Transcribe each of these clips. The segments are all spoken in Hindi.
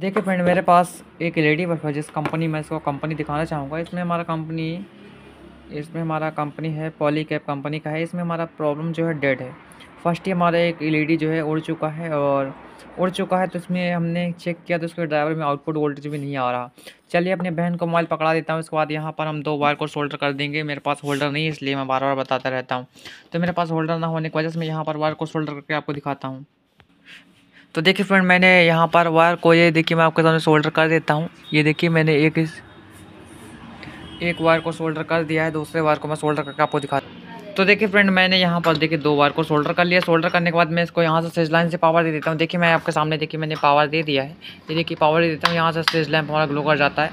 देखिए फ्रेंड मेरे पास एक लेडी बल्ब है जिस कंपनी में इसको कंपनी दिखाना चाहूँगा इसमें हमारा कंपनी इसमें हमारा कंपनी है पॉली कैप कंपनी का है इसमें हमारा प्रॉब्लम जो है डेड है फर्स्ट ही हमारा एक एलईडी जो है उड़ चुका है और उड़ चुका है तो इसमें हमने चेक किया तो उसके ड्राइवर में आउटपुट वोल्टेज भी नहीं आ रहा चलिए अपने बहन को मोबाइल पकड़ा देता हूँ उसके बाद यहाँ पर हम दो वायर को शोल्डर कर देंगे मेरे पास होल्डर नहीं है इसलिए मैं बार बार बताता रहता हूँ तो मेरे पास होल्डर ना होने की वजह से मैं यहाँ पर वायर को शोल्डर करके आपको दिखाता हूँ तो देखिए फ्रेंड मैंने यहाँ पर वायर को ये देखिए मैं आपके सामने शोल्डर कर देता हूँ ये देखिए मैंने एक इस एक वायर को शोल्डर कर दिया है दूसरे वायर को मैं शोल्डर करके आपको दिखा तो देखिए फ्रेंड मैंने यहाँ पर देखिए दो वायर को शोल्डर कर लिया शोल्डर करने के बाद मैं इसको यहाँ से स्टेज लाइन से पावर दे देता हूँ देखिए मैं आपके सामने देखिए मैंने पावर दे दिया है ये देखिए पावर दे देता हूँ यहाँ से सेज लाइन हमारा ग्लो कर जाता है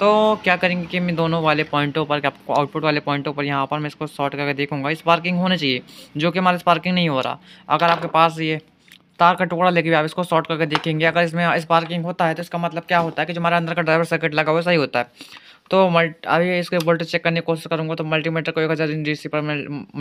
तो क्या करेंगे कि मैं दोनों वाले पॉइंटों पर आपको आउटपुट वाले पॉइंटों पर यहाँ पर मैं इसको शॉर्ट करके देखूँगा स्पार्किंग होना चाहिए जो कि हमारा स्पार्किंग नहीं हो रहा अगर आपके पास ये तार का टुकड़ा लेके आप इसको शॉर्ट करके देखेंगे अगर इसमें स्पार्किंग होता है तो इसका मतलब क्या होता है कि जो हमारे अंदर का ड्राइवर सर्किट लगा हुआ सही होता है तो मल्ट अभी इसके वोल्टेज चेक करने की कोशिश करूँगा तो मल्टीमीटर को एक हज़ार इंच पर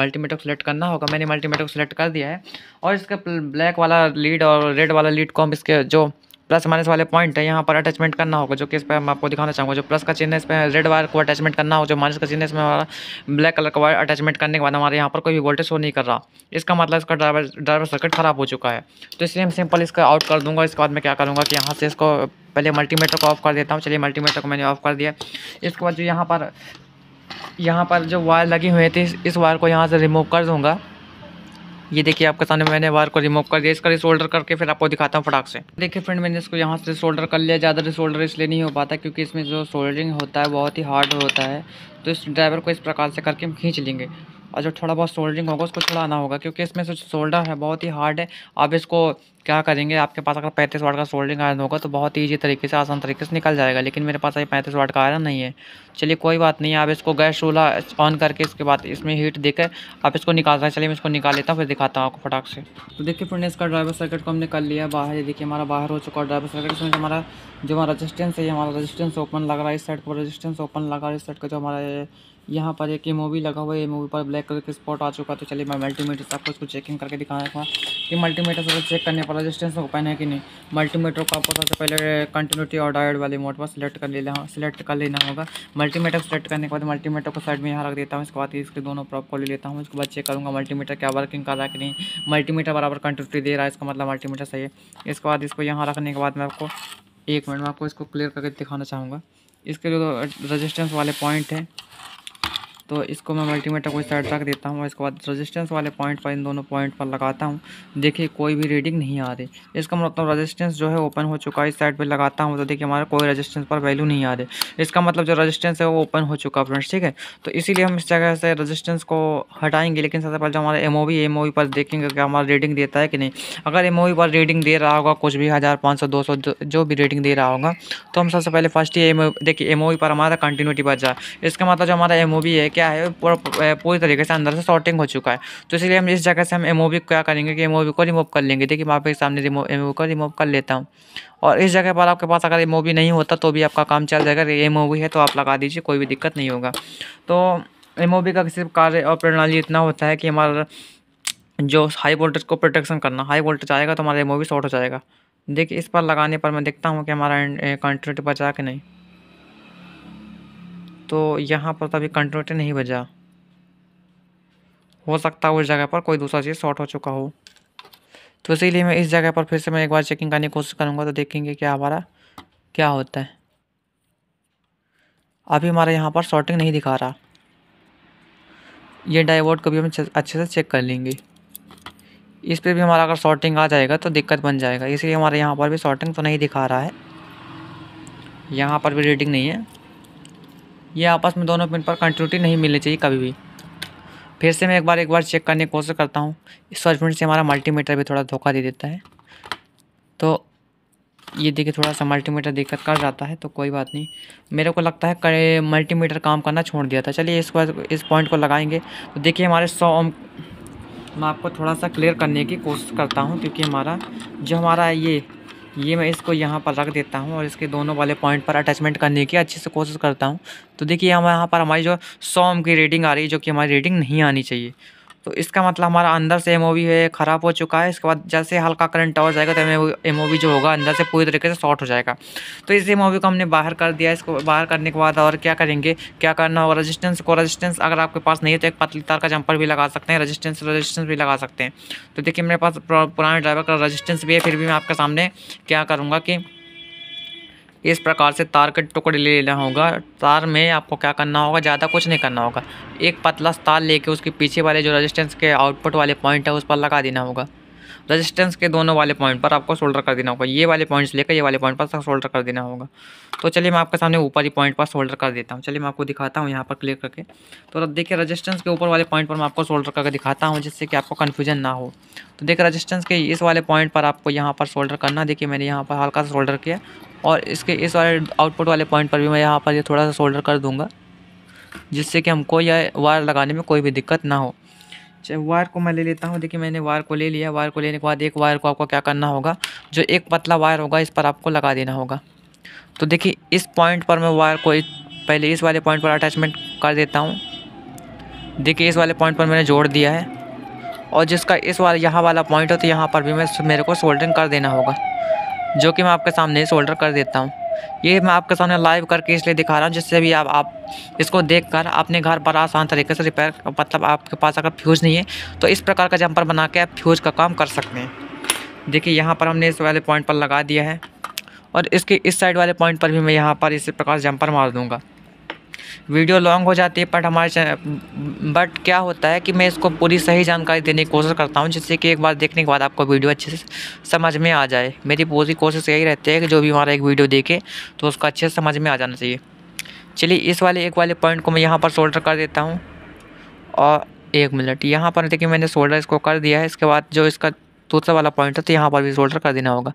मल्टीमीटर को सिलेक्ट करना होगा मैंने मल्टीमीटर को सिलेक्ट कर दिया है और इसका ब्लैक वाला लीड और रेड वाला लीड को हम इसके जो प्लस माइनस वाले पॉइंट है यहाँ पर अटैचमेंट करना होगा जो कि इस पर मैं आपको दिखाना चाहूँगा जो प्लस का चिन्ह इस पर रेड वायर को अटैचमेंट करना होगा जो माइनस का चिन्ह इसमें हमारा ब्लैक कलर का वायर अटैचमेंट करने के बाद हमारे यहाँ पर कोई भी वोल्टेज शो नहीं कर रहा इसका मतलब इसका ड्राइवर ड्राइवर सर्किट खराब हो चुका है तो इसलिए मैं सिंपल इसका आउट कर दूँगा इसके बाद मैं क्या करूँगा कि यहाँ से इसको पहले मल्टीमीटर को ऑफ कर देता हूँ चलिए मल्टीमीटर को मैंने ऑफ कर दिया इसके बाद जो यहाँ पर यहाँ पर जो वायर लगी हुई थी इस वायर को यहाँ से रिमूव कर दूँगा ये देखिए आपके सामने मैंने वायर को रिमूव कर दिया इसका रिसोल्डर करके फिर आपको दिखाता हूँ फटाक से देखिए फ्रेंड मैंने इसको यहाँ से रिसोल्डर कर लिया ज़्यादा रिसोल्डर इसलिए नहीं हो पाता क्योंकि इसमें जो सोल्डरिंग होता है बहुत ही हार्ड होता है तो इस ड्राइवर को इस प्रकार से करके हम खींच लेंगे और जो थोड़ा बहुत सोल्डरिंग होगा उसको छुड़ाना होगा क्योंकि इसमें जो सोल्डर है बहुत ही हार्ड है आप इसको क्या करेंगे आपके पास अगर पैंतीस वाट का सोल्डिंग आयरन होगा तो बहुत ईजी तरीके से आसान तरीके से निकल जाएगा लेकिन मेरे पास अभी पैंतीस वाट का आयरन नहीं है चलिए कोई बात नहीं आप इसको गैस चूल्हा ऑन करके इसके बाद इसमें हीट देकर आप इसको निकाल रहे हैं चलिए मैं इसको निकाल लेता हूँ फिर दिखाता हूँ आपको फटाक से तो देखिए फ्रेंड इसका ड्राइवर सर्किट को हमने कर लिया बाहर ये देखिए हमारा बाहर हो चुका है ड्राइवर सर्किट इसमें हमारा जो हमारा रजिस्टेंस है हमारा रजिस्टेंस ओपन लग रहा है इस साइड पर रजिस्टेंस ओपन लगा रहा है इस साइड का जो हमारा यहाँ पर एक मूवी लगा हुआ है ये मूवी पर ब्लैक कलर का स्पॉट आ चुका है तो चलिए मैं मल्टीमीटर से आपको इसको चेकिंग करके दिखाया था कि मल्टीमीटर से चेक करने पर आपला रेजिस्टेंस ओपन है कि नहीं मल्टीमीटर को आपको सबसे पहले कंटिन्यूटी और डायड वाले मोड पर सिलेक्ट कर लेना सिलेक्ट कर लेना होगा मल्टीमीटर सिलेक्ट करने के बाद मल्टीमीटर को साइड में यहाँ रख देता हूँ इसके बाद इसके दोनों प्रॉप को ले लेता हूँ इसके बाद चेक करूँगा मल्टीमीटर क्या वर्किंग कर रहा है कि नहीं मल्टीमीटर बराबर कंटिन्यूटी दे रहा है इसका मतलब मल्टीमीटर सही है इसके बाद इसको यहाँ रखने के बाद मैं आपको एक मिनट में आपको इसको क्लियर करके दिखाना चाहूँगा इसके जो रजिस्टेंस वाले पॉइंट हैं तो इसको मैं मल्टीमीटर को साइड रख देता हूँ और इसके बाद रेजिस्टेंस वाले पॉइंट पर इन दोनों पॉइंट पर लगाता हूँ देखिए कोई भी रीडिंग नहीं आ रही इसका मतलब रजिस्टेंस जो है ओपन हो चुका है इस साइड पर लगाता हूँ तो देखिए हमारा कोई रजिस्टेंस पर वैल्यू नहीं आ रही इसका मतलब जो रजिस्टेंस है वो ओपन हो चुका फ्रेंड्स ठीक है तो इसीलिए हम इस जगह से रजिस्टेंस को हटाएंगे लेकिन सबसे पहले जो हमारा एम ओ वी पर देखेंगे कि हमारा रीडिंग देता है कि नहीं अगर एम पर रीडिंग दे रहा होगा कुछ भी हज़ार पाँच सौ दो सौ जो भी रेटिंग दे रहा होगा तो हम सबसे पहले फर्स्ट ही एम देखिए एम पर हमारा कंटिन्यूटी बच जाए इसका मतलब जो हमारा एम है कि क्या है पूरा पूरी तरीके से अंदर से शॉर्टिंग हो चुका है तो इसलिए हम इस जगह से हम एमओवी क्या करेंगे कि एमओवी को रिमूव कर लेंगे देखिए मैं आपके सामने रिमूव एमओवी को रिमूव कर लेता हूँ और इस जगह पर आपके पास अगर एमओवी नहीं होता तो भी आपका काम चल जाएगा एमओवी है तो आप लगा दीजिए कोई भी दिक्कत नहीं होगा तो एम का सिर्फ कार्य और प्रणाली इतना होता है कि हमारा जो हाई वोल्टेज को प्रोटेक्शन करना हाई वोल्टेज आएगा तो हमारा एम शॉर्ट हो जाएगा देखिए इस पर लगाने पर मैं देखता हूँ कि हमारा कंट्रोल eh, बचा कि नहीं तो यहाँ पर तो अभी कंटिन्यूटी नहीं बजा हो सकता है उस जगह पर कोई दूसरा चीज़ शॉर्ट हो चुका हो तो इसीलिए मैं इस जगह पर फिर से मैं एक बार चेकिंग करने की कोशिश करूँगा तो देखेंगे क्या हमारा क्या होता है अभी हमारा यहाँ पर शॉर्टिंग नहीं दिखा रहा ये डाइवर्ट को भी हम अच्छे से चेक कर लेंगे इस पर भी हमारा अगर शॉर्टिंग आ जाएगा तो दिक्कत बन जाएगा इसलिए हमारे यहाँ पर भी शॉर्टिंग तो नहीं दिखा रहा है यहाँ पर भी रीडिंग नहीं है ये आपस में दोनों पिन पर कंटिन्यूटी नहीं मिलनी चाहिए कभी भी फिर से मैं एक बार एक बार चेक करने की कोशिश करता हूँ इस पिन से हमारा मल्टीमीटर भी थोड़ा धोखा दे देता है तो ये देखिए थोड़ा सा मल्टीमीटर दिक्कत कर जाता है तो कोई बात नहीं मेरे को लगता है मल्टीमीटर काम करना छोड़ दिया था चलिए इसको इस पॉइंट को लगाएंगे तो देखिए हमारे सौ ओम मैं आपको थोड़ा सा क्लियर करने की कोशिश करता हूँ क्योंकि हमारा जो हमारा ये ये मैं इसको यहाँ पर रख देता हूँ और इसके दोनों वाले पॉइंट पर अटैचमेंट करने की अच्छे से कोशिश करता हूँ तो देखिए हम यहाँ पर हमारी जो सॉम की रेटिंग आ रही है जो कि हमारी रेटिंग नहीं आनी चाहिए तो इसका मतलब हमारा अंदर से एम है ख़राब हो चुका है इसके बाद जैसे हल्का करंट टॉर्च जाएगा तो एम जो होगा अंदर से पूरी तरीके से शॉर्ट हो जाएगा तो इस एम को हमने बाहर कर दिया इसको बाहर करने के बाद और क्या करेंगे क्या करना होगा रजिस्टेंस को रजिस्टेंस अगर आपके पास नहीं है तो एक पतली तार का जंपर भी लगा सकते हैं रजिस्टेंस रजिस्टेंस भी लगा सकते हैं तो देखिए मेरे पास पुराने ड्राइवर का रजिस्टेंस भी है फिर भी मैं आपके सामने क्या करूँगा कि इस प्रकार से तार के टुकड़े ले लेना होगा तार में आपको क्या करना होगा ज़्यादा कुछ नहीं करना होगा एक पतला तार लेके उसके पीछे वाले जो रजिस्टेंस के आउटपुट वाले पॉइंट है उस पर लगा देना होगा रजिस्टेंस के दोनों वाले पॉइंट पर आपको शोल्डर कर देना होगा ये वाले पॉइंट्स लेकर ये वाले पॉइंट पर शोल्डर कर देना होगा तो चलिए मैं आपके सामने ऊपर ही पॉइंट पर शोल्डर कर देता हूँ चलिए मैं आपको दिखाता हूँ यहाँ पर क्लिक करके तो देखिए रजिस्टेंस के ऊपर वाले पॉइंट पर मैं आपको शोल्डर करके दिखाता हूँ जिससे कि आपको कन्फ्यूजन ना हो तो देखिए रजिस्टेंस के इस वाले पॉइंट पर आपको यहाँ पर शोल्डर करना देखिए मैंने यहाँ पर हल्का सा शोल्डर किया और इसके इस वाले आउटपुट वाले पॉइंट पर भी मैं यहाँ पर ये थोड़ा सा सोल्डर कर दूँगा जिससे कि हमको यह वायर लगाने में कोई भी दिक्कत ना हो चाहे वायर को मैं ले लेता हूँ देखिए मैंने वायर को ले लिया वायर को लेने के बाद एक वायर को आपको क्या करना होगा जो एक पतला वायर होगा इस पर आपको लगा देना होगा तो देखिए इस पॉइंट पर मैं वायर को पहले इस वाले पॉइंट पर अटैचमेंट कर देता हूँ देखिए इस वाले पॉइंट पर मैंने जोड़ दिया है और जिसका इस वाला यहाँ वाला पॉइंट हो तो यहाँ पर भी मैं मेरे को सोल्डरिंग कर देना होगा जो कि मैं आपके सामने सोल्डर कर देता हूँ ये मैं आपके सामने लाइव करके इसलिए दिखा रहा हूँ जिससे भी आप आप इसको देखकर अपने घर पर आसान तरीके से रिपेयर मतलब आपके पास अगर फ्यूज़ नहीं है तो इस प्रकार का जंपर बना के आप फ्यूज़ का काम कर सकते हैं देखिए यहाँ पर हमने इस वाले पॉइंट पर लगा दिया है और इसके इस साइड वाले पॉइंट पर भी मैं यहाँ पर इसी प्रकार जंपर मार दूँगा वीडियो लॉन्ग हो जाती है बट हमारे बट क्या होता है कि मैं इसको पूरी सही जानकारी देने की कोशिश करता हूँ जिससे कि एक बार देखने के बाद आपको वीडियो अच्छे से समझ में आ जाए मेरी पूरी कोशिश यही रहती है कि जो भी हमारा एक वीडियो देखे तो उसको अच्छे से समझ में आ जाना चाहिए चलिए इस वाले एक वाले पॉइंट को मैं यहाँ पर शोल्डर कर देता हूँ और एक मिनट यहाँ पर देखिए मैंने शोल्डर इसको कर दिया है इसके बाद जो इसका दूसरा वाला पॉइंट है तो यहाँ पर भी सोल्डर कर देना होगा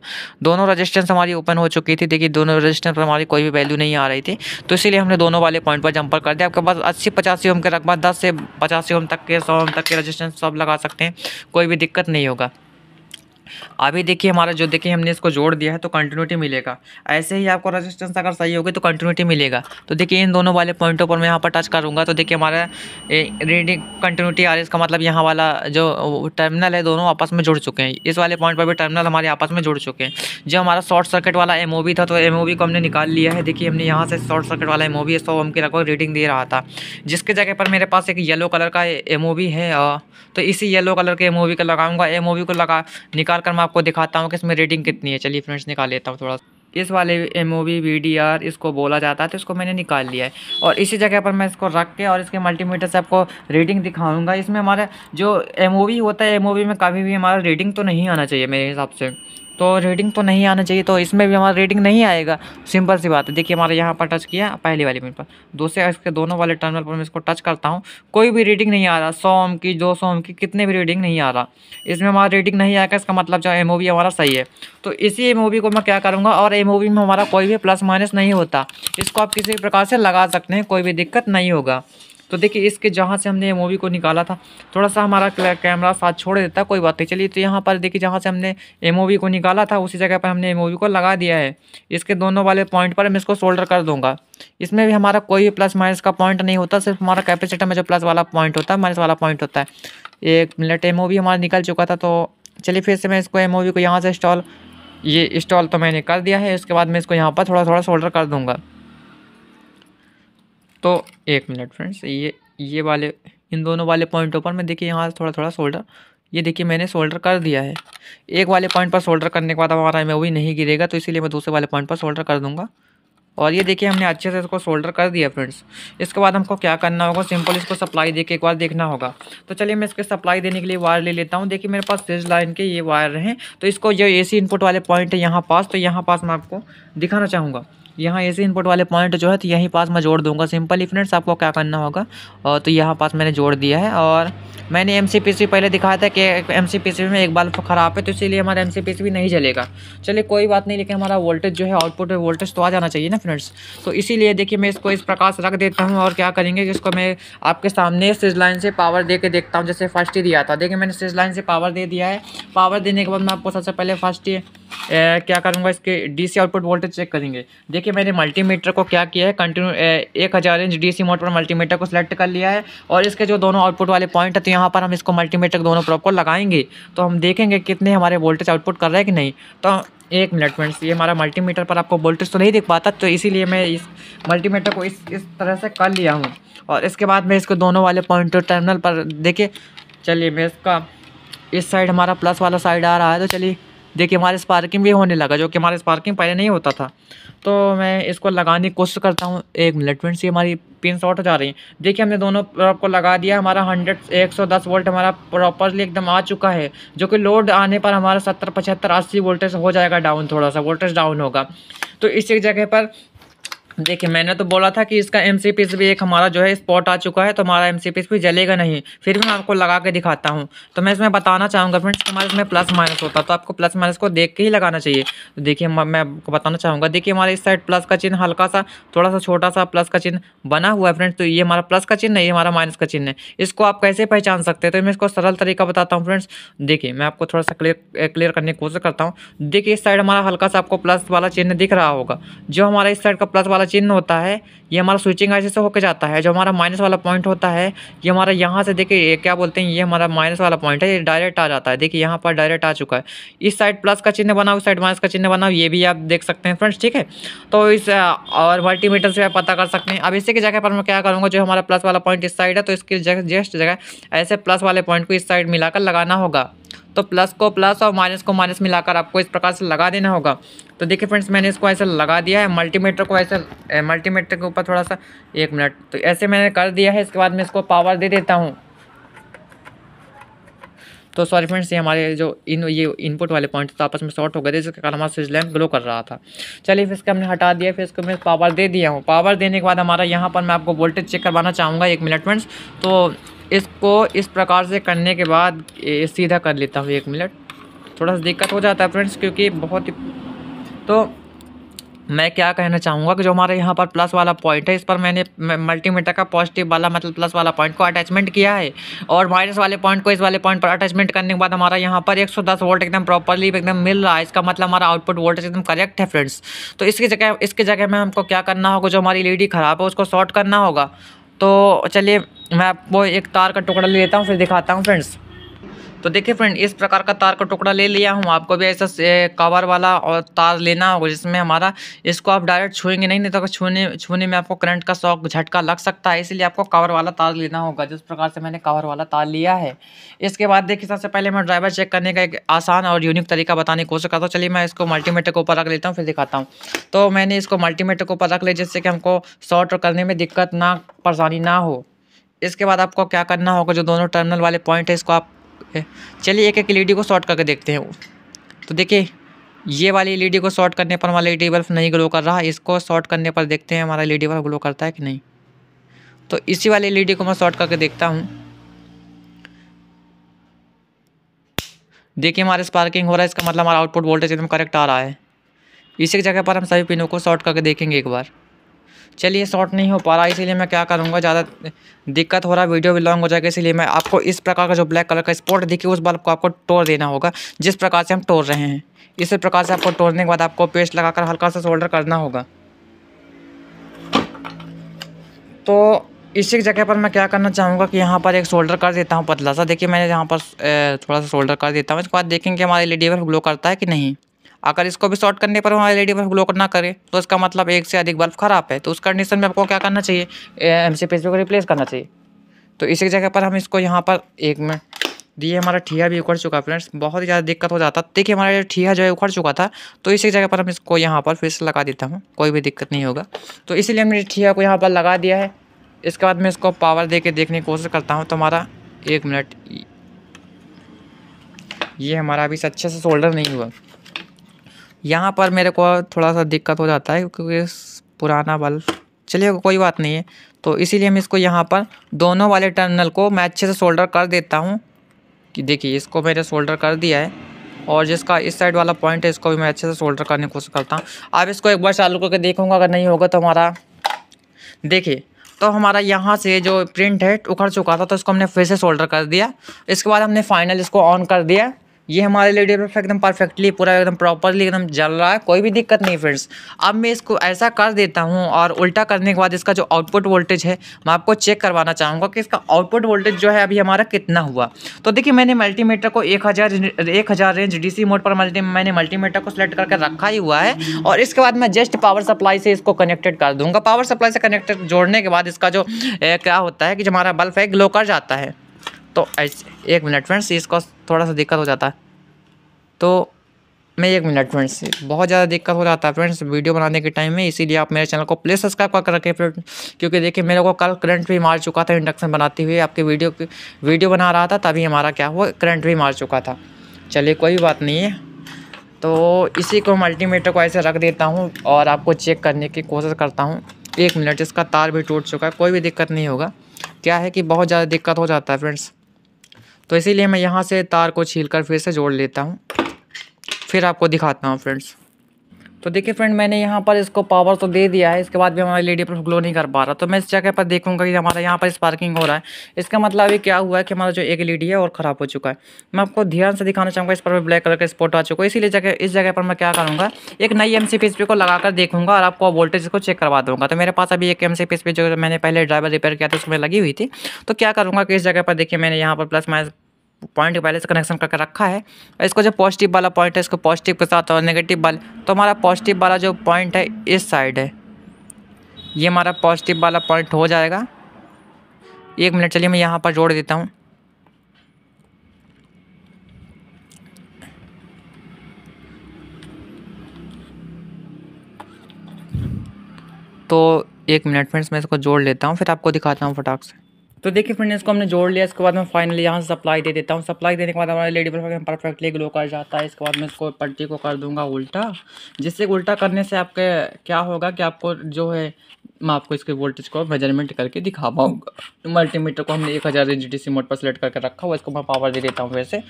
दोनों रजिस्टेंस हमारी ओपन हो चुकी थी देखिए दोनों रजिस्टेंस पर हमारी कोई भी वैल्यू नहीं आ रही थी तो इसीलिए हमने दोनों वाले पॉइंट पर जंपर कर दिया आपके पास अस्सी पचासी ओम के रकबा दस से पचासी ओम तक के सौ ओम तक के रजिस्टेंस सब लगा सकते हैं कोई भी दिक्कत नहीं होगा अभी देखिए हमारा जो देखिए हमने इसको जोड़ दिया है तो कंटिन्यूटी मिलेगा ऐसे ही आपको रजिस्टेंस अगर सही होगी तो कंटिन्यूटी मिलेगा तो देखिए इन दोनों वाले पॉइंटों पर मैं यहाँ पर टच करूँगा तो देखिए हमारा रीडिंग कंटिन्यूटी आ है इसका मतलब यहाँ वाला जो टर्मिनल है दोनों आपस में जुड़ चुके हैं इस वाले पॉइंट पर भी टर्मिनल हमारे आपस में जुड़ चुके हैं जो हमारा शॉर्ट सर्किट वाला एम था तो एम को हमने निकाल लिया है देखिए हमने यहाँ से शॉर्ट सर्किट वाला एम ओ बी सौ एम की लगभग रीडिंग दे रहा था जिसके जगह पर मेरे पास एक येलो कलर का एम है तो इसी येलो कलर के एम का लगाऊंगा एम को लगा निकाल निकाल कर मैं आपको दिखाता हूँ कि इसमें रेटिंग कितनी है चलिए फ्रेंड्स निकाल लेता हूँ थोड़ा इस वाले एम ओ इसको बोला जाता है तो इसको मैंने निकाल लिया है और इसी जगह पर मैं इसको रख के और इसके मल्टीमीटर से आपको रीडिंग दिखाऊंगा इसमें हमारा जो एम होता है एम में कभी भी हमारा रीडिंग तो नहीं आना चाहिए मेरे हिसाब से तो रेटिंग तो नहीं आना चाहिए तो इसमें भी हमारा रेटिंग नहीं आएगा सिंपल सी बात है देखिए हमारे यहाँ पर टच किया पहली वाली मिनट पर दूसरे इसके दोनों वाले टर्मिनल पर मैं इसको टच करता हूँ कोई भी रेटिंग नहीं आ रहा सौ ओम की दो सौ ओम की कितने भी रेटिंग नहीं आ रहा इसमें हमारा रेटिंग नहीं आएगा इसका मतलब जो एम हमारा सही है तो इसी एम को मैं क्या करूँगा और एम में हमारा कोई भी प्लस माइनस नहीं होता इसको आप किसी प्रकार से लगा सकते हैं कोई भी दिक्कत नहीं होगा तो देखिए इसके जहाँ से हमने मूवी को निकाला था थोड़ा सा हमारा कैमरा साथ छोड़ देता कोई बात नहीं चलिए तो यहाँ पर देखिए जहाँ से हमने एम को निकाला था उसी जगह पर हमने एम को लगा दिया है इसके दोनों वाले पॉइंट पर मैं इसको सोल्डर कर दूँगा इसमें भी हमारा कोई भी प्लस माइनस का पॉइंट नहीं होता सिर्फ हमारा कैपेसिटर में जो प्लस वाला पॉइंट होता है माइनस वाला पॉइंट होता है एक मिनट एम हमारा निकल चुका था तो चलिए फिर से मैं इसको एम को यहाँ से इंस्टॉल ये इंस्टॉल तो मैंने कर दिया है उसके बाद मैं इसको यहाँ पर थोड़ा थोड़ा सोल्डर कर दूँगा तो एक मिनट फ्रेंड्स ये ये वाले इन दोनों वाले पॉइंटों पर मैं देखिए यहाँ थोड़ा थोड़ा सोल्डर ये देखिए मैंने सोल्डर कर दिया है एक वाले पॉइंट पर सोल्डर करने के बाद हमारा एम भी नहीं गिरेगा तो इसीलिए मैं दूसरे वाले पॉइंट पर सोल्डर कर दूंगा और ये देखिए हमने अच्छे से इसको सोल्डर कर दिया फ्रेंड्स इसके बाद हमको क्या करना होगा सिंपल इसको सप्लाई दे के एक बार देखना होगा तो चलिए मैं इसके सप्लाई देने के लिए वायर ले लेता हूँ देखिए मेरे पास फ्रिज लाइन के ये वायर हैं तो इसको जो ए इनपुट वाले पॉइंट है यहाँ पास तो यहाँ पास मैं आपको दिखाना चाहूँगा यहाँ ए इनपुट वाले पॉइंट जो है तो यहीं पास मैं जोड़ दूंगा सिंपली फ्रेंड्स आपको क्या करना होगा और तो यहाँ पास मैंने जोड़ दिया है और मैंने एम पहले दिखाया था कि एम में एक बल्ब ख़राब है तो इसीलिए हमारा एम भी नहीं चलेगा चलिए कोई बात नहीं लेकिन हमारा वोल्टेज जो है आउटपुट में वोल्टेज तो आ जाना चाहिए ना फ्रेंड्स तो इसीलिए देखिए मैं इसको इस प्रकार से रख देता हूँ और क्या करेंगे कि इसको मैं आपके सामने सिज लाइन से पावर दे के देखता हूँ जैसे फर्स्ट ही दिया था देखिए मैंने सिज लाइन से पावर दे दिया है पावर देने के बाद मैं आपको सबसे पहले फर्स्ट ही ए, क्या करूँगा इसके डीसी आउटपुट वोल्टेज चेक करेंगे देखिए मैंने मल्टीमीटर को क्या किया है कंटिन्यू एक हज़ार इंच डीसी मोड पर मल्टीमीटर को सिलेक्ट कर लिया है और इसके जो दोनों आउटपुट वाले पॉइंट है तो यहाँ पर हम इसको मल्टीमीटर दोनों प्रॉप को लगाएंगे तो हम देखेंगे कितने हमारे वोल्टेज आउटपुट कर रहे हैं कि नहीं तो एक मिनट फ्रेंड्स ये हमारा मल्टीमीटर पर आपको वोल्टेज तो नहीं दिख पाता तो इसीलिए मैं इस मल्टीमीटर को इस इस तरह से कर लिया हूँ और इसके बाद मैं इसको दोनों वाले पॉइंट टर्मिनल पर देखिए चलिए मैं इसका इस साइड हमारा प्लस वाला साइड आ रहा है तो चलिए देखिए हमारे स्पार्किंग भी होने लगा जो कि हमारे स्पार्किंग पहले नहीं होता था तो मैं इसको लगाने की कोशिश करता हूँ एक मिनट मिनट से हमारी पिन शॉर्ट हो जा रही है देखिए हमने दोनों प्रॉप को लगा दिया हमारा हंड्रेड एक सौ दस वोल्ट हमारा प्रॉपरली एकदम आ चुका है जो कि लोड आने पर हमारा सत्तर पचहत्तर अस्सी वोल्टेज हो जाएगा डाउन थोड़ा सा वोल्टेज डाउन होगा तो इसी जगह पर देखिए मैंने तो बोला था कि इसका एम सी पीस भी एक हमारा जो है स्पॉट आ चुका है तो हमारा एम सी पीस भी जलेगा नहीं फिर भी मैं आपको लगा के दिखाता हूँ तो मैं इसमें बताना चाहूँगा फ्रेंड्स कि हमारे इसमें प्लस माइनस होता है तो आपको प्लस माइनस को देख के ही लगाना चाहिए तो देखिए मैं आपको बताना चाहूँगा देखिए हमारे इस साइड प्लस का चिन्ह हल्का सा थोड़ा सा छोटा सा प्लस का चिन्ह बना हुआ है फ्रेंड्स तो ये हमारा प्लस का चिन्ह है ये हमारा माइनस का चिन्ह है इसको आप कैसे पहचान सकते हैं तो मैं इसको सरल तरीका बताता हूँ फ्रेंड्स देखिए मैं आपको थोड़ा सा क्लियर क्लियर eh, करने की कोशिश करता हूँ देखिए इस साइड हमारा हल्का सा आपको प्लस वाला चिन्ह दिख रहा होगा जो हमारा इस साइड का प्लस वाला चिन्ह होता है ये हमारा स्विचिंग ऐसे से होकर जाता है जो हमारा माइनस वाला पॉइंट होता है ये हमारा यहाँ से देखिए क्या बोलते हैं ये हमारा माइनस वाला पॉइंट है ये डायरेक्ट आ जाता है देखिए यहाँ पर डायरेक्ट आ चुका है इस साइड प्लस का चिन्ह बनाओ इस साइड माइनस का चिन्ह बनाओ ये भी आप देख सकते हैं फ्रेंड्स ठीक है तो इस और मल्टीमीटर से आप पता कर सकते हैं अब इसी की जगह पर मैं क्या करूँगा जो हमारा प्लस वाला पॉइंट इस साइड है तो इसकी जस्ट जगह ऐसे प्लस वाले पॉइंट को इस साइड मिलाकर लगाना होगा तो प्लस को प्लस और माइनस को माइनस मिलाकर आपको इस प्रकार से लगा देना होगा तो देखिए फ्रेंड्स मैंने इसको ऐसे लगा दिया है मल्टीमीटर को ऐसे मल्टीमीटर के ऊपर थोड़ा सा एक मिनट तो ऐसे मैंने कर दिया है इसके बाद मैं इसको पावर दे देता हूँ तो सॉरी फ्रेंड्स ये हमारे जो इन ये इनपुट वाले पॉइंट तो आपस में शॉर्ट हो गए थे जिसके कारण हमारा स्विच लैंप ग्लो कर रहा था चलिए फिर इसको हमने हटा दिया फिर इसको मैं पावर दे दिया हूँ पावर देने के बाद हमारा यहाँ पर मैं आपको वोल्टेज चेक करवाना चाहूँगा एक मिनट फ्रेंड्स तो इसको इस प्रकार से करने के बाद सीधा कर लेता हूँ एक मिनट थोड़ा सा दिक्कत हो जाता है फ्रेंड्स क्योंकि बहुत ही तो मैं क्या कहना चाहूँगा कि जो हमारे यहाँ पर प्लस वाला पॉइंट है इस पर मैंने मल्टीमीटर का पॉजिटिव वाला मतलब प्लस वाला पॉइंट को अटैचमेंट किया है और माइनस वाले पॉइंट को इस वाले पॉइंट पर अटैचमेंट करने के बाद हमारा यहाँ पर 110 वोल्ट एकदम प्रॉपरली एकदम मिल रहा है इसका मतलब हमारा आउटपुट वोल्टेज एकदम करेक्ट है फ्रेंड्स तो इसकी जगह इसकी जगह में हमको क्या करना होगा जो हमारी एल खराब है उसको शॉर्ट करना होगा तो चलिए मैं आपको एक तार का टुकड़ा ले लेता हूँ फिर दिखाता हूँ फ्रेंड्स तो देखिए फ्रेंड इस प्रकार का तार का टुकड़ा ले लिया हूँ आपको भी ऐसा कवर वाला और तार लेना होगा जिसमें हमारा इसको आप डायरेक्ट छुएंगे नहीं नहीं तो छूने छूने में आपको करंट का शौक झटका लग सकता है इसलिए आपको कवर वाला तार लेना होगा जिस प्रकार से मैंने कवर वाला तार लिया है इसके बाद देखिए सबसे पहले मैं ड्राइवर चेक करने का एक आसान और यूनिक तरीका बताने की कोशिश करता हूँ चलिए मैं इसको मल्टीमीटर के ऊपर रख लेता हूँ फिर दिखाता हूँ तो मैंने इसको मल्टीमीटर के ऊपर रख लिया जिससे कि हमको शॉर्ट करने में दिक्कत ना परेशानी ना हो इसके बाद आपको क्या करना होगा जो दोनों टर्मिनल वाले पॉइंट है इसको आप चलिए एक एक एल को शॉर्ट करके देखते हैं तो देखिए ये वाली एल को शॉर्ट करने पर हमारा एल बल्ब नहीं ग्लो कर रहा इसको शॉर्ट करने पर देखते हैं हमारा एल बल्ब ग्लो करता है कि नहीं तो इसी वाली एल को मैं शॉर्ट करके देखता हूँ देखिए हमारे स्पार्किंग हो रहा है इसका मतलब हमारा आउटपुट वोल्टेज एकदम करेक्ट आ रहा है इसी जगह पर हम सभी पिनों को शॉर्ट करके देखेंगे एक बार चलिए शॉर्ट नहीं हो पा रहा इसीलिए मैं क्या करूँगा ज़्यादा दिक्कत हो रहा है वीडियो भी लॉन्ग हो जाएगा इसीलिए मैं आपको इस प्रकार का जो ब्लैक कलर का स्पॉट दिखे उस बल्ब को आपको तोड़ देना होगा जिस प्रकार से हम तोड़ रहे हैं इसी प्रकार से आपको तोड़ने के बाद आपको पेस्ट लगाकर हल्का सा सोल्डर करना होगा तो इसी जगह पर मैं क्या करना चाहूँगा कि यहाँ पर एक शोल्डर कर देता हूँ पतला सा देखिए मैंने यहाँ पर थोड़ा सा शोल्डर कर देता हूँ इसके बाद देखेंगे हमारे एल पर ग्लो करता है कि नहीं अगर इसको भी शॉर्ट करने पर हमारे एल बल्ब ग्लो ना करे तो इसका मतलब एक से अधिक बल्ब ख़राब है तो उस कंडीशन में आपको क्या करना चाहिए एम सी को रिप्लेस करना चाहिए तो इसी जगह पर हम इसको यहाँ पर एक में ये हमारा ठिया भी उखड़ चुका फ्रेंड्स बहुत ही ज़्यादा दिक्कत हो जाता देखिए हमारा ठिया जो है उखड़ चुका था तो इसी जगह पर हम इसको यहाँ पर फिर से लगा देता हूँ कोई भी दिक्कत नहीं होगा तो इसीलिए हमने ठिया को यहाँ पर लगा दिया है इसके बाद मैं इसको पावर दे के देखने की कोशिश करता हूँ तो हमारा एक मिनट ये हमारा अभी अच्छे से सोल्डर नहीं हुआ यहाँ पर मेरे को थोड़ा सा दिक्कत हो जाता है क्योंकि पुराना बल्ब चलिए कोई बात नहीं है तो इसीलिए मैं इसको यहाँ पर दोनों वाले टर्मिनल को मैं अच्छे से सोल्डर कर देता हूँ कि देखिए इसको मैंने सोल्डर कर दिया है और जिसका इस साइड वाला पॉइंट है इसको भी मैं अच्छे से सोल्डर करने की कोशिश करता हूँ अब इसको एक बार चालू करके देखूँगा अगर नहीं होगा तो हमारा देखिए तो हमारा यहाँ से जो प्रिंट है उखड़ चुका था तो इसको हमने फिर से सोल्डर कर दिया इसके बाद हमने फाइनल इसको ऑन कर दिया ये हमारे लिए डेवलप एकदम परफेक्टली पूरा एकदम प्रॉपरली एकदम जल रहा है कोई भी दिक्कत नहीं फ्रेंड्स अब मैं इसको ऐसा कर देता हूँ और उल्टा करने के बाद इसका जो आउटपुट वोल्टेज है मैं आपको चेक करवाना चाहूँगा कि इसका आउटपुट वोल्टेज जो है अभी हमारा कितना हुआ तो देखिए मैंने मल्टीमीटर को एक हज़ार एक हज़ार रेंज डी मोड पर मल्टी मैंने मल्टीमीटर को सिलेक्ट करके रखा ही हुआ है और इसके बाद मैं जस्ट पावर सप्लाई से इसको कनेक्टेड कर दूँगा पावर सप्लाई से कनेक्टेड जोड़ने के बाद इसका जो क्या होता है कि जो हमारा बल्ब है ग्लो कर जाता है तो एक मिनट फ्रेंड्स इसका थोड़ा सा दिक्कत हो जाता है तो मैं एक मिनट फ्रेंड्स बहुत ज़्यादा दिक्कत हो जाता है फ्रेंड्स वीडियो बनाने के टाइम में इसीलिए आप मेरे चैनल को प्लीज़ सब्सक्राइब कर रखें फ्रेंड क्योंकि देखिए मेरे को कल करंट भी मार चुका था इंडक्शन बनाते हुए आपके वीडियो वीडियो बना रहा था तभी हमारा क्या हुआ करंट भी मार चुका था चलिए कोई बात नहीं है तो इसी को मल्टीमीटर को ऐसे रख देता हूँ और आपको चेक करने की कोशिश करता हूँ एक मिनट इसका तार भी टूट चुका है कोई भी दिक्कत नहीं होगा क्या है कि बहुत ज़्यादा दिक्कत हो जाता है फ्रेंड्स तो इसीलिए मैं यहाँ से तार को छील कर फिर से जोड़ लेता हूँ फिर आपको दिखाता हूँ फ्रेंड्स तो देखिए फ्रेंड मैंने यहाँ पर इसको पावर तो दे दिया है इसके बाद भी हमारा लेडी पर ग्लो नहीं कर पा रहा तो मैं इस जगह पर देखूंगा कि हमारा यहाँ पर स्पार्किंग हो रहा है इसका मतलब अभी क्या हुआ है कि हमारा जो एक लेडी है और ख़राब हो चुका है मैं आपको ध्यान से दिखाना चाहूँगा इस पर भी ब्लैक कलर का स्पॉट आ चुका है इसीलिए जगह इस जगह पर मैं क्या करूँगा एक नई एम सी को लगाकर देखूँगा और आपको वोल्टेज को चेक करवा दूँगा तो मेरे पास अभी एक एम सी जो मैंने पहले ड्राइवर रिपेयर किया था उसमें लगी हुई थी तो क्या करूँगा कि इस जगह पर देखिए मैंने यहाँ पर प्लस माइनस पॉइंट पहले से कनेक्शन करके रखा है इसको जो पॉजिटिव वाला पॉइंट है इसको पॉजिटिव के साथ और नेगेटिव वाले तो हमारा पॉजिटिव वाला जो पॉइंट है इस साइड है ये हमारा पॉजिटिव वाला पॉइंट हो जाएगा एक मिनट चलिए मैं यहाँ पर जोड़ देता हूँ तो एक मिनट फ्रेंड्स मैं इसको जोड़ लेता हूँ फिर आपको दिखाता हूँ फटाक से तो देखिए फ्रेंड इसको हमने जोड़ लिया इसके बाद मैं फाइनली यहाँ से सप्लाई दे देता हूँ सप्लाई देने के बाद हमारा लेडी परफेक्ट परफेक्टली ग्लो कर जाता है इसके बाद मैं इसको पट्टी को कर दूंगा उल्टा जिससे उल्टा करने से आपके क्या होगा कि आपको जो है मैं आपको इसके वोल्टेज को मेजरमेंट करके दिखा पाऊँगा तो मल्टीमीटर को हमने एक हज़ार एच डी सी मोड पर सेलेक्ट करके रखा हुआ इसको मैं पावर दे देता हूँ वैसे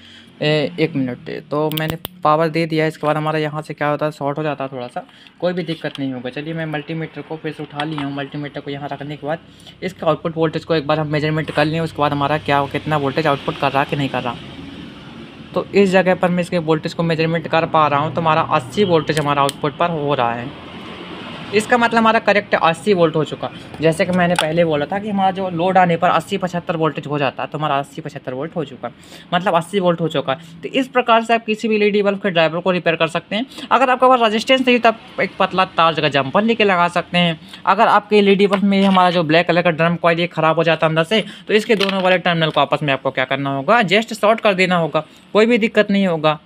ए, एक मिनट तो मैंने पावर दे दिया इसके बाद हमारा यहाँ से क्या होता है शॉर्ट हो जाता है थोड़ा सा कोई भी दिक्कत नहीं होगा चलिए मैं मल्टीमीटर को फिर से उठा लिया हूँ मल्टीमीटर को यहाँ रखने के बाद इसका आउटपुट वोल्टेज को एक बार हम मेजरमेंट कर लें उसके बाद हमारा क्या कितना वोल्टेज आउटपुट कर रहा कि नहीं कर रहा तो इस जगह पर मैं इसके वोल्टेज को मेजरमेंट कर पा रहा हूँ तो हमारा अस्सी वोल्टेज हमारा आउटपुट पर हो रहा है इसका मतलब हमारा करेक्ट अस्सी वोल्ट हो चुका जैसे कि मैंने पहले बोला था कि हमारा जो लोड आने पर अस्सी पचहत्तर वोल्टेज हो जाता है तो हमारा अस्सी पचहत्तर वोल्ट हो चुका मतलब अस्सी वोल्ट हो चुका तो इस प्रकार से आप किसी भी एल बल्ब के ड्राइवर को रिपेयर कर सकते हैं अगर आपके पास रजिस्टेंस नहीं तो आप एक पतला तार जगह जंपर लेके लगा सकते हैं अगर आपके एल बल्ब में हमारा जो ब्लैक कलर का ड्रम कॉयल ये खराब हो जाता है अंदर से तो इसके दोनों वाले टर्मिनल को आपस में आपको क्या करना होगा जस्ट शॉर्ट कर देना होगा कोई भी दिक्कत नहीं होगा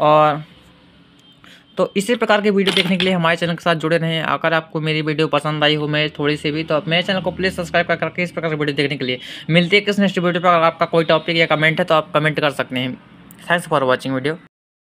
और तो इसी प्रकार के वीडियो देखने के लिए हमारे चैनल के साथ जुड़े हैं अगर आपको मेरी वीडियो पसंद आई हो मेरे थोड़ी सी भी तो आप मेरे चैनल को प्लीज़ सब्सक्राइब कर करके इस प्रकार की वीडियो देखने के लिए मिलती है किस नेक्स्ट वीडियो पर अगर आपका कोई टॉपिक या कमेंट है तो आप कमेंट कर सकते हैं थैंक्स फॉर वॉचिंग वीडियो